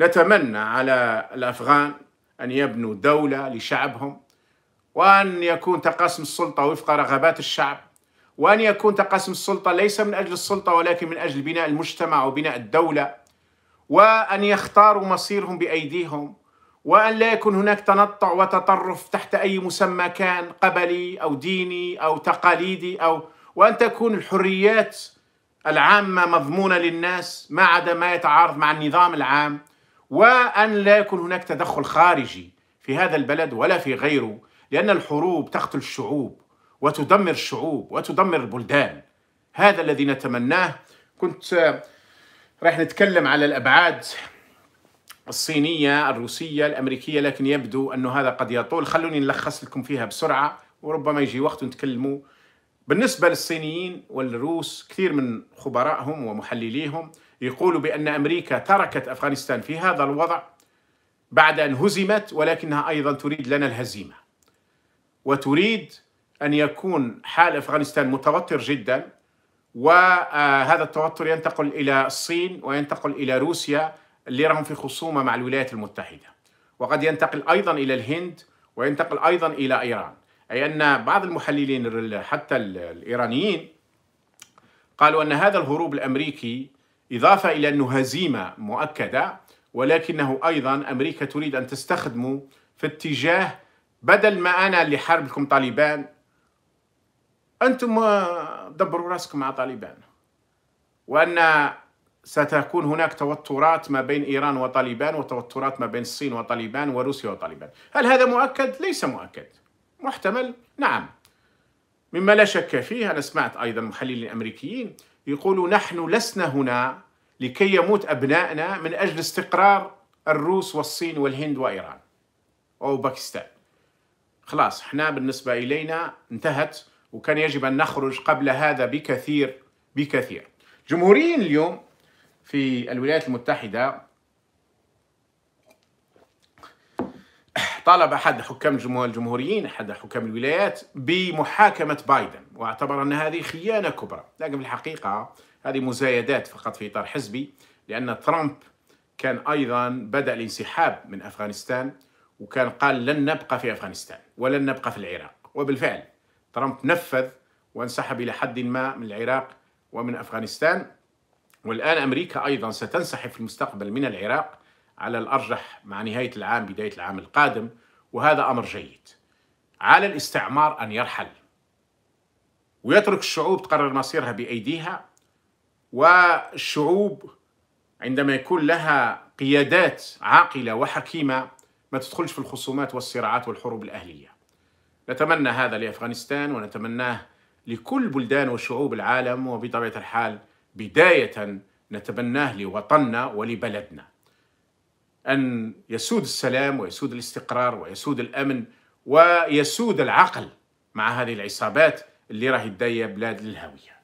نتمنى على الأفغان أن يبنوا دولة لشعبهم وأن يكون تقاسم السلطة وفق رغبات الشعب وأن يكون تقاسم السلطة ليس من أجل السلطة ولكن من أجل بناء المجتمع وبناء الدولة وأن يختاروا مصيرهم بأيديهم وأن لا يكون هناك تنطع وتطرف تحت أي مسمى كان قبلي أو ديني أو تقاليدي أو وأن تكون الحريات العامة مضمونة للناس ما عدا ما يتعارض مع النظام العام وأن لا يكون هناك تدخل خارجي في هذا البلد ولا في غيره لأن الحروب تقتل الشعوب وتدمر الشعوب وتدمر البلدان هذا الذي نتمناه كنت آه، راح نتكلم على الأبعاد الصينية الروسية الأمريكية لكن يبدو أن هذا قد يطول خلوني نلخص لكم فيها بسرعة وربما يجي وقت نتكلموا بالنسبة للصينيين والروس كثير من خبرائهم ومحلليهم يقول بأن أمريكا تركت أفغانستان في هذا الوضع بعد أن هزمت ولكنها أيضا تريد لنا الهزيمة وتريد أن يكون حال أفغانستان متوتر جدا وهذا التوتر ينتقل إلى الصين وينتقل إلى روسيا اللي راهم في خصومة مع الولايات المتحدة وقد ينتقل أيضا إلى الهند وينتقل أيضا إلى إيران أي أن بعض المحللين حتى الإيرانيين قالوا أن هذا الهروب الأمريكي إضافة إلى أنه هزيمة مؤكدة ولكنه أيضا أمريكا تريد أن تستخدمه في اتجاه بدل ما أنا اللي حارب لكم طالبان أنتم آه، دبروا راسكم مع طالبان وأن ستكون هناك توترات ما بين إيران وطالبان وتوترات ما بين الصين وطالبان وروسيا وطالبان هل هذا مؤكد؟ ليس مؤكد محتمل نعم مما لا شك فيه أنا سمعت أيضا محللين أمريكيين يقولوا نحن لسنا هنا لكي يموت أبنائنا من أجل استقرار الروس والصين والهند وإيران أو باكستان خلاص احنا بالنسبة إلينا انتهت وكان يجب أن نخرج قبل هذا بكثير بكثير جمهوريين اليوم في الولايات المتحدة طالب احد حكام الجمهوريين احد حكام الولايات بمحاكمه بايدن واعتبر ان هذه خيانه كبرى لكن في الحقيقه هذه مزايدات فقط في اطار حزبي لان ترامب كان ايضا بدا الانسحاب من افغانستان وكان قال لن نبقى في افغانستان ولن نبقى في العراق وبالفعل ترامب نفذ وانسحب الى حد ما من العراق ومن افغانستان والان امريكا ايضا ستنسحب في المستقبل من العراق على الأرجح مع نهاية العام بداية العام القادم وهذا أمر جيد على الاستعمار أن يرحل ويترك الشعوب تقرر مصيرها بأيديها والشعوب عندما يكون لها قيادات عاقلة وحكيمة ما تدخلش في الخصومات والصراعات والحروب الأهلية نتمنى هذا لأفغانستان ونتمناه لكل بلدان وشعوب العالم وبطبيعة الحال بداية نتبناه لوطننا ولبلدنا أن يسود السلام ويسود الاستقرار ويسود الأمن ويسود العقل مع هذه العصابات اللي راهي تضيع بلاد للهوية